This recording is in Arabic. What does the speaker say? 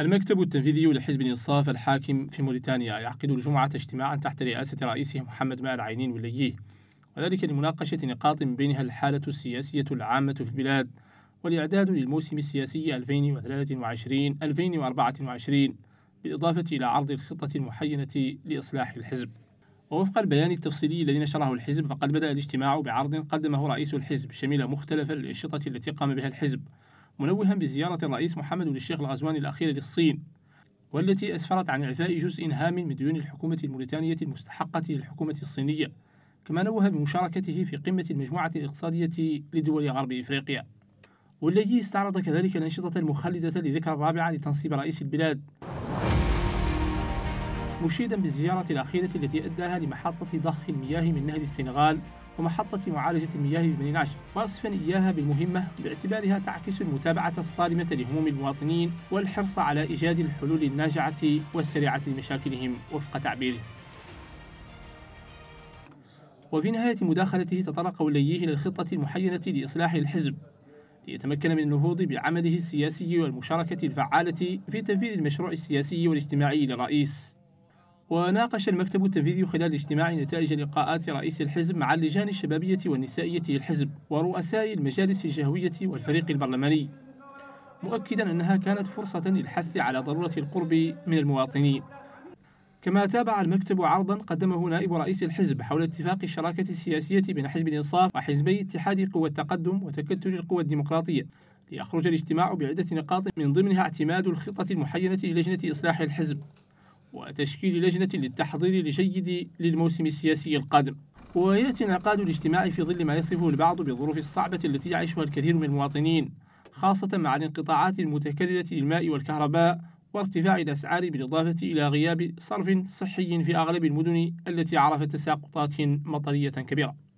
المكتب التنفيذي لحزب الإنصاف الحاكم في موريتانيا يعقد الجمعة اجتماعا تحت رئاسة رئيسه محمد ماء العينين وليه وذلك لمناقشة نقاط من بينها الحالة السياسية العامة في البلاد والإعداد للموسم السياسي 2023-2024 بالإضافة إلى عرض الخطة المحينة لإصلاح الحزب ووفق البيان التفصيلي الذي نشره الحزب فقد بدأ الاجتماع بعرض قدمه رئيس الحزب شمل مختلف الأنشطة التي قام بها الحزب منوها بزيارة الرئيس محمد بن الشيخ الغزواني الأخيرة للصين والتي أسفرت عن إعفاء جزء هام من ديون الحكومة الموريتانية المستحقة للحكومة الصينية كما نوه بمشاركته في قمة المجموعة الاقتصادية لدول غرب إفريقيا والذي استعرض كذلك الأنشطة المخلدة لذكرى الرابعة لتنصيب رئيس البلاد مشيدا بالزيارة الأخيرة التي أداها لمحطة ضخ المياه من نهر السنغال ومحطة معالجة المياه في نعش وصفا إياها بالمهمة باعتبارها تعكس المتابعة الصارمة لهموم المواطنين والحرص على إيجاد الحلول الناجعة والسريعة لمشاكلهم وفق تعبيره وفي نهاية مداخلته تطرق وليه إلى الخطة المحينة لإصلاح الحزب ليتمكن من النهوض بعمله السياسي والمشاركة الفعالة في تنفيذ المشروع السياسي والاجتماعي للرئيس وناقش المكتب التنفيذي خلال اجتماع نتائج لقاءات رئيس الحزب مع اللجان الشبابية والنسائية للحزب ورؤساء المجالس الجهوية والفريق البرلماني مؤكدا أنها كانت فرصة للحث على ضرورة القرب من المواطنين كما تابع المكتب عرضا قدمه نائب رئيس الحزب حول اتفاق الشراكة السياسية بين حزب الإنصاف وحزبي اتحاد قوى التقدم وتكتل القوى الديمقراطية ليخرج الاجتماع بعدة نقاط من ضمنها اعتماد الخطة المحينة للجنة إصلاح الحزب وتشكيل لجنة للتحضير لجيد للموسم السياسي القادم ويأتي انعقاد الاجتماع في ظل ما يصفه البعض بالظروف الصعبة التي يعيشها الكثير من المواطنين خاصة مع الانقطاعات المتكررة للماء والكهرباء وارتفاع الأسعار بالإضافة إلى غياب صرف صحي في أغلب المدن التي عرفت تساقطات مطرية كبيرة